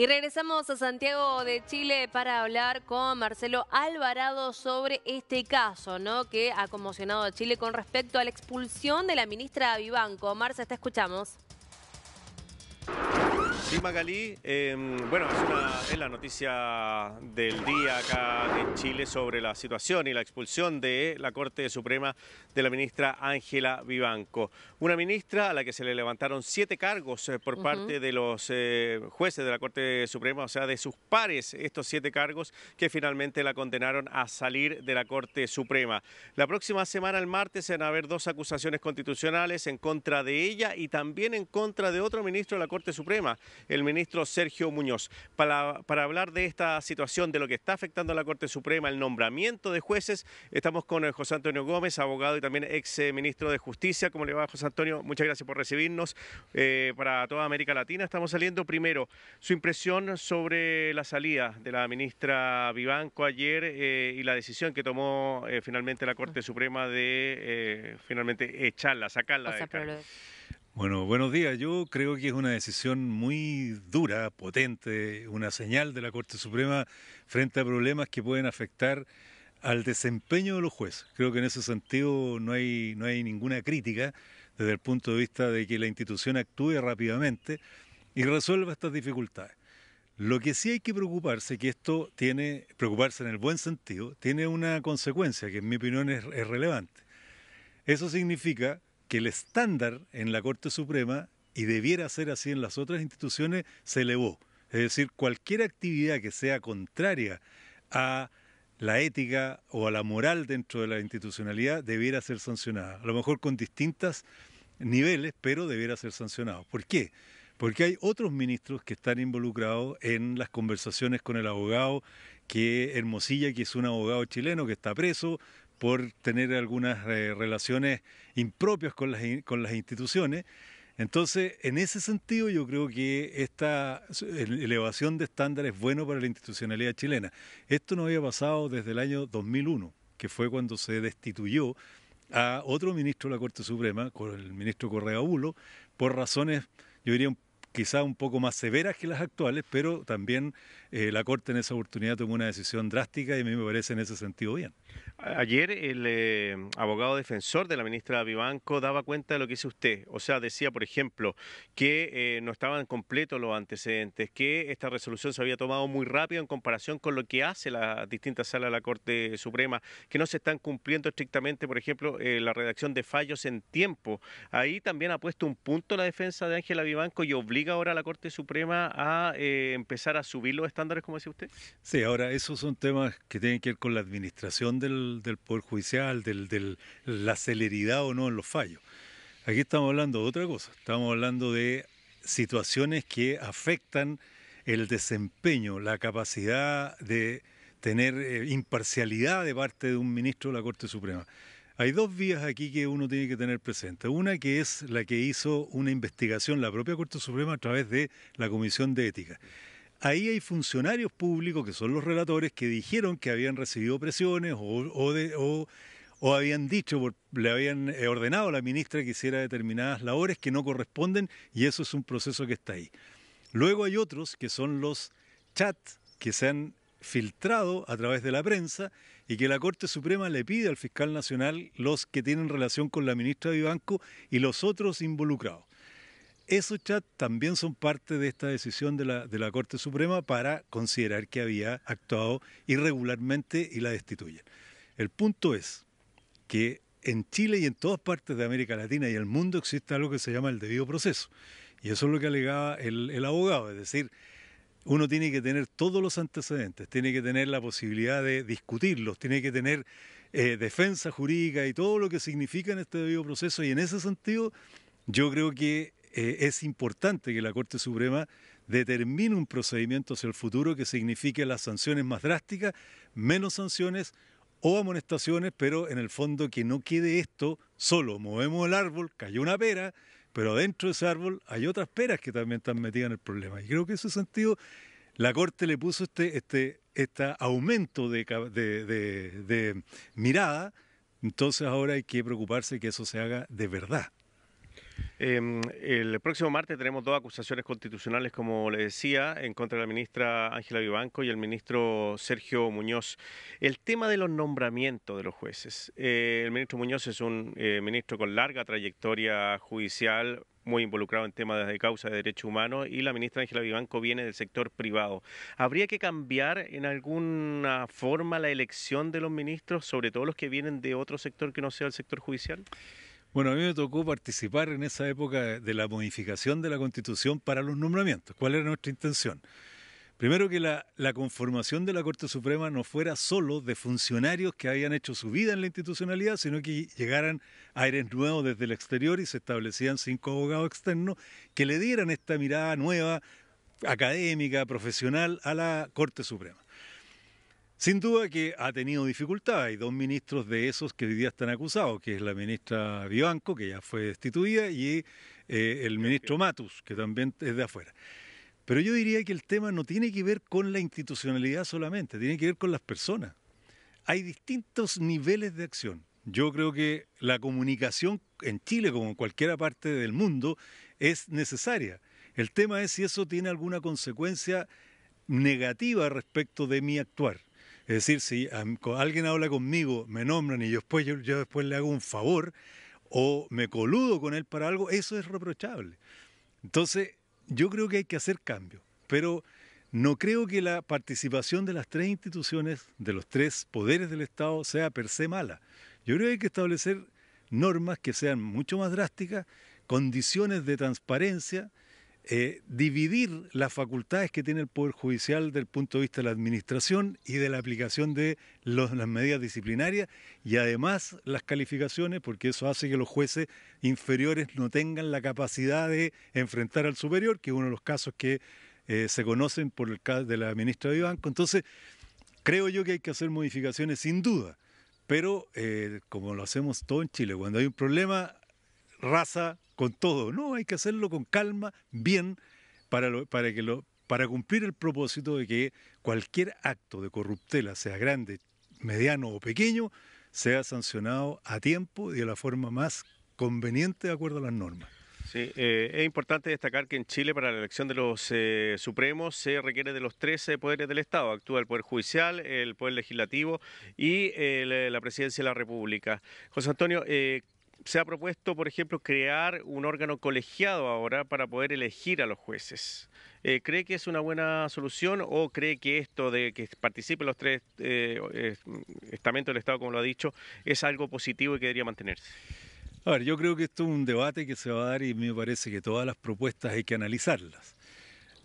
Y regresamos a Santiago de Chile para hablar con Marcelo Alvarado sobre este caso, ¿no? Que ha conmocionado a Chile con respecto a la expulsión de la ministra Vivanco. Marcia, te escuchamos. Sí, em, bueno, es, la noticia del día acá en Chile sobre la situación y la expulsión de la Corte Suprema de la ministra Ángela Vivanco. Una ministra a la que se le levantaron siete cargos eh, por parte de los eh, jueces de la Corte Suprema, o sea, de sus pares, estos siete cargos que finalmente la condenaron a salir de la Corte Suprema. La próxima semana, el martes, van a haber dos acusaciones constitucionales en contra de ella y también en contra de otro ministro de la Corte Suprema el ministro Sergio Muñoz. Para, hablar de esta situación, de lo que está afectando a la Corte Suprema, el nombramiento de jueces, estamos con eh, José Antonio Gómez, abogado y también ex eh, ministro de Justicia. ¿Cómo le va, José Antonio? Muchas gracias por recibirnos. Eh, para toda América Latina estamos saliendo. Primero, su impresión sobre la salida de la ministra Vivanco ayer y la decisión que tomó finalmente la Corte ah. Suprema de finalmente echarla, sacarla de bueno, buenos días. Yo creo que es una decisión muy dura, potente, una señal de la Corte Suprema frente a problemas que pueden afectar al desempeño de los jueces. Creo que en ese sentido no hay, no hay ninguna crítica desde el punto de vista de que la institución actúe rápidamente y resuelva estas dificultades. Lo que sí hay que preocuparse, que esto tiene, preocuparse en el buen sentido, tiene una consecuencia que en mi opinión es, es relevante. Eso significa que el estándar en la Corte Suprema, y debiera ser así en las otras instituciones, se elevó. Es decir, cualquier actividad que sea contraria a la ética o a la moral dentro de la institucionalidad debiera ser sancionada. A lo mejor con distintos niveles, pero debiera ser sancionado. ¿Por qué? Porque hay otros ministros que están involucrados en las conversaciones con el abogado, que Hermosilla, que es un abogado chileno que está preso, por tener algunas eh, relaciones impropias con las, instituciones. Entonces, en ese sentido, yo creo que esta elevación de estándares es bueno para la institucionalidad chilena. Esto no había pasado desde el año 2001, que fue cuando se destituyó a otro ministro de la Corte Suprema, el ministro Correa Bulo, por razones, yo diría, quizá un poco más severas que las actuales, pero también eh, la Corte en esa oportunidad tomó una decisión drástica y a mí me parece en ese sentido bien. Ayer el eh, abogado defensor de la ministra Vivanco daba cuenta de lo que dice usted. O sea, decía, por ejemplo, que eh, no estaban completos los antecedentes, que esta resolución se había tomado muy rápido en comparación con lo que hace la distinta sala de la Corte Suprema, que no se están cumpliendo estrictamente, por ejemplo, eh, la redacción de fallos en tiempo. Ahí también ha puesto un punto la defensa de Ángela Vivanco y obliga ahora a la Corte Suprema a empezar a subir los estándares, como dice usted. Sí, ahora esos son temas que tienen que ver con la administración del, Poder Judicial, de la celeridad o no en los fallos. Aquí estamos hablando de otra cosa, estamos hablando de situaciones que afectan el desempeño, la capacidad de tener eh, imparcialidad de parte de un ministro de la Corte Suprema. Hay dos vías aquí que uno tiene que tener presente. Una que es la que hizo una investigación la propia Corte Suprema a través de la Comisión de Ética ahí hay funcionarios públicos, que son los relatores, que dijeron que habían recibido presiones o, o, habían dicho, le habían eh, ordenado a la ministra que hiciera determinadas labores que no corresponden y eso es un proceso que está ahí. Luego hay otros que son los chats que se han filtrado a través de la prensa y que la Corte Suprema le pide al fiscal nacional los que tienen relación con la ministra de Banco y los otros involucrados esos chats también son parte de esta decisión de la, de la Corte Suprema para considerar que había actuado irregularmente y la destituyen. El punto es que en Chile y en todas partes de América Latina y el mundo existe algo que se llama el debido proceso. Y eso es lo que alegaba el, abogado, es decir, uno tiene que tener todos los antecedentes, tiene que tener la posibilidad de discutirlos, tiene que tener eh, defensa jurídica y todo lo que significa en este debido proceso. Y en ese sentido, yo creo que eh, es importante que la Corte Suprema determine un procedimiento hacia el futuro que signifique las sanciones más drásticas, menos sanciones o amonestaciones, pero en el fondo que no quede esto solo. Movemos el árbol, cayó una pera, pero dentro de ese árbol hay otras peras que también están metidas en el problema. Y creo que en ese sentido la Corte le puso este, este, este aumento de, de mirada, entonces ahora hay que preocuparse que eso se haga de verdad. Em, el próximo martes tenemos dos acusaciones constitucionales, como le decía, en contra de la ministra Ángela Vivanco y el ministro Sergio Muñoz. El tema de los nombramientos de los jueces. Eh, el ministro Muñoz es un eh, ministro con larga trayectoria judicial, muy involucrado en temas de causa de derechos humanos y la ministra Ángela Vivanco viene del sector privado. ¿Habría que cambiar en alguna forma la elección de los ministros, sobre todo los que vienen de otro sector que no sea el sector judicial? Bueno, a mí me tocó participar en esa época de la modificación de la Constitución para los nombramientos. ¿Cuál era nuestra intención? Primero que la, conformación de la Corte Suprema no fuera solo de funcionarios que habían hecho su vida en la institucionalidad, sino que llegaran aires nuevos desde el exterior y se establecían cinco abogados externos que le dieran esta mirada nueva, académica, profesional, a la Corte Suprema. Sin duda que ha tenido dificultad. Hay dos ministros de esos que hoy día están acusados, que es la ministra Vivanco, que ya fue destituida, y eh, el ministro Matus, que también es de afuera. Pero yo diría que el tema no tiene que ver con la institucionalidad solamente, tiene que ver con las personas. Hay distintos niveles de acción. Yo creo que la comunicación en Chile, como en cualquier parte del mundo, es necesaria. El tema es si eso tiene alguna consecuencia negativa respecto de mi actuar. Es decir, si alguien habla conmigo, me nombran y después yo, yo después le hago un favor o me coludo con él para algo, eso es reprochable. Entonces, yo creo que hay que hacer cambios, pero no creo que la participación de las tres instituciones, de los tres poderes del Estado, sea per se mala. Yo creo que hay que establecer normas que sean mucho más drásticas, condiciones de transparencia, eh, dividir las facultades que tiene el Poder Judicial desde el punto de vista de la administración y de la aplicación de las medidas disciplinarias y además las calificaciones, porque eso hace que los jueces inferiores no tengan la capacidad de enfrentar al superior, que es uno de los casos que eh, se conocen por el caso de la ministra de Banco. Entonces, creo yo que hay que hacer modificaciones sin duda, pero eh, como lo hacemos todo en Chile, cuando hay un problema, raza, con todo. No, hay que hacerlo con calma, bien, para, para, que lo, para cumplir el propósito de que cualquier acto de corruptela, sea grande, mediano o pequeño, sea sancionado a tiempo y de la forma más conveniente de acuerdo a las normas. Sí, eh, es importante destacar que en Chile para la elección de los eh, supremos se requiere de los 13 poderes del Estado. Actúa el Poder Judicial, el Poder Legislativo y eh, la, Presidencia de la República. José Antonio, se ha propuesto, por ejemplo, crear un órgano colegiado ahora para poder elegir a los jueces. Eh, ¿Cree que es una buena solución o cree que esto de que participen los tres eh, mm, estamentos del Estado, como lo ha dicho, es algo positivo y que debería mantenerse? A ver, yo creo que esto es un debate que se va a dar y me parece que todas las propuestas hay que analizarlas.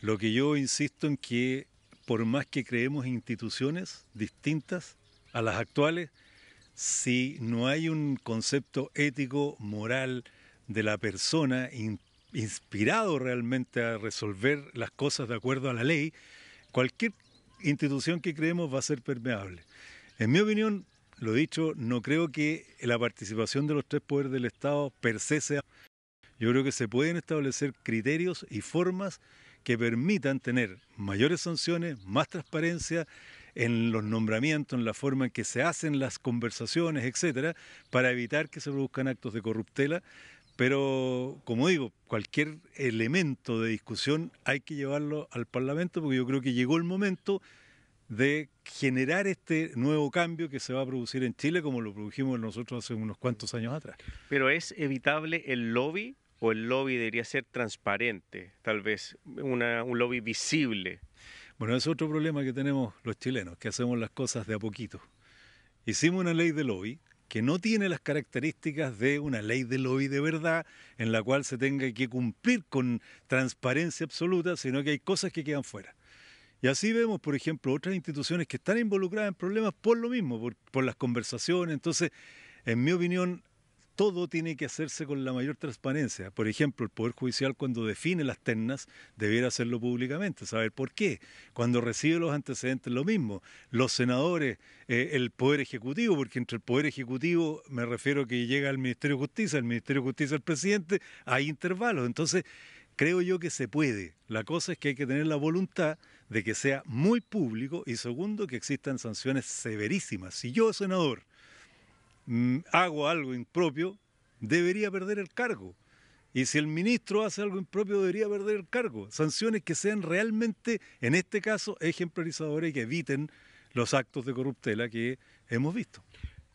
Lo que yo insisto en que por más que creemos instituciones distintas a las actuales, si no hay un concepto ético, moral de la persona inspirado realmente a resolver las cosas de acuerdo a la ley, cualquier institución que creemos va a ser permeable. En mi opinión, lo dicho, no creo que la participación de los tres poderes del Estado per sea... Yo creo que se pueden establecer criterios y formas que permitan tener mayores sanciones, más transparencia en los nombramientos, en la forma en que se hacen las conversaciones, etcétera, para evitar que se produzcan actos de corruptela. Pero, como digo, cualquier elemento de discusión hay que llevarlo al Parlamento porque yo creo que llegó el momento de generar este nuevo cambio que se va a producir en Chile como lo produjimos nosotros hace unos cuantos años atrás. Pero ¿es evitable el lobby o el lobby debería ser transparente, tal vez un lobby visible? Bueno, es otro problema que tenemos los chilenos, que hacemos las cosas de a poquito. Hicimos una ley de lobby que no tiene las características de una ley de lobby de verdad, en la cual se tenga que cumplir con transparencia absoluta, sino que hay cosas que quedan fuera. Y así vemos, por ejemplo, otras instituciones que están involucradas en problemas por lo mismo, por, por las conversaciones. Entonces, en mi opinión, todo tiene que hacerse con la mayor transparencia. Por ejemplo, el Poder Judicial cuando define las ternas debiera hacerlo públicamente, saber por qué. Cuando recibe los antecedentes lo mismo. Los senadores, eh, el Poder Ejecutivo, porque entre el Poder Ejecutivo me refiero que llega al Ministerio de Justicia, el Ministerio de Justicia al presidente, hay intervalos. Entonces, creo yo que se puede. La cosa es que hay que tener la voluntad de que sea muy público y segundo, que existan sanciones severísimas. Si yo, senador, Mm, hago algo impropio, debería perder el cargo. Y si el ministro hace algo impropio, debería perder el cargo. Sanciones que sean realmente, en este caso, ejemplarizadoras y que eviten los actos de corruptela que hemos visto.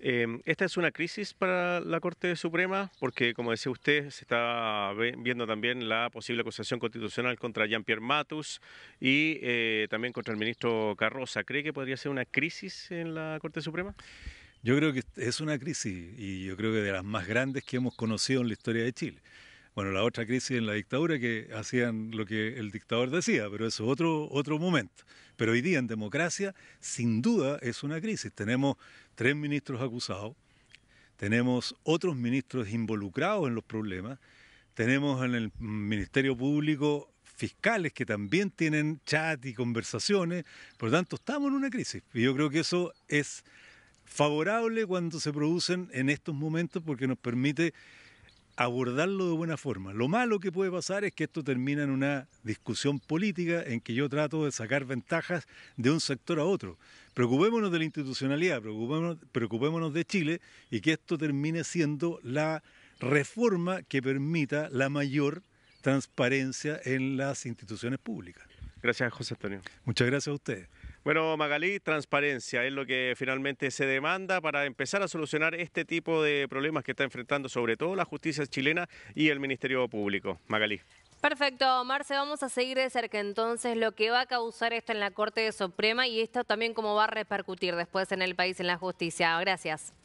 Em, esta es una crisis para la Corte Suprema porque, como decía usted, se está viendo también la posible acusación constitucional contra Jean-Pierre Matus y eh, también contra el ministro Carroza. ¿Cree que podría ser una crisis en la Corte Suprema? Yo creo que es una crisis y yo creo que de las más grandes que hemos conocido en la historia de Chile. Bueno, la otra crisis en la dictadura que hacían lo que el dictador decía, pero eso es otro, otro momento. Pero hoy día en democracia, sin duda, es una crisis. Tenemos tres ministros acusados, tenemos otros ministros involucrados en los problemas, tenemos en el Ministerio Público fiscales que también tienen chat y conversaciones, por lo tanto estamos en una crisis. Y yo creo que eso es favorable cuando se producen en estos momentos porque nos permite abordarlo de buena forma. Lo malo que puede pasar es que esto termina en una discusión política en que yo trato de sacar ventajas de un sector a otro. Preocupémonos de la institucionalidad, preocupémonos, de Chile y que esto termine siendo la reforma que permita la mayor transparencia en las instituciones públicas. Gracias, José Antonio. Muchas gracias a ustedes. Bueno, Magalí, transparencia es lo que finalmente se demanda para empezar a solucionar este tipo de problemas que está enfrentando sobre todo la justicia chilena y el Ministerio Público. Magalí. Perfecto, Marce, vamos a seguir de cerca entonces lo que va a causar esto en la Corte Suprema y esto también cómo va a repercutir después en el país en la justicia. Gracias.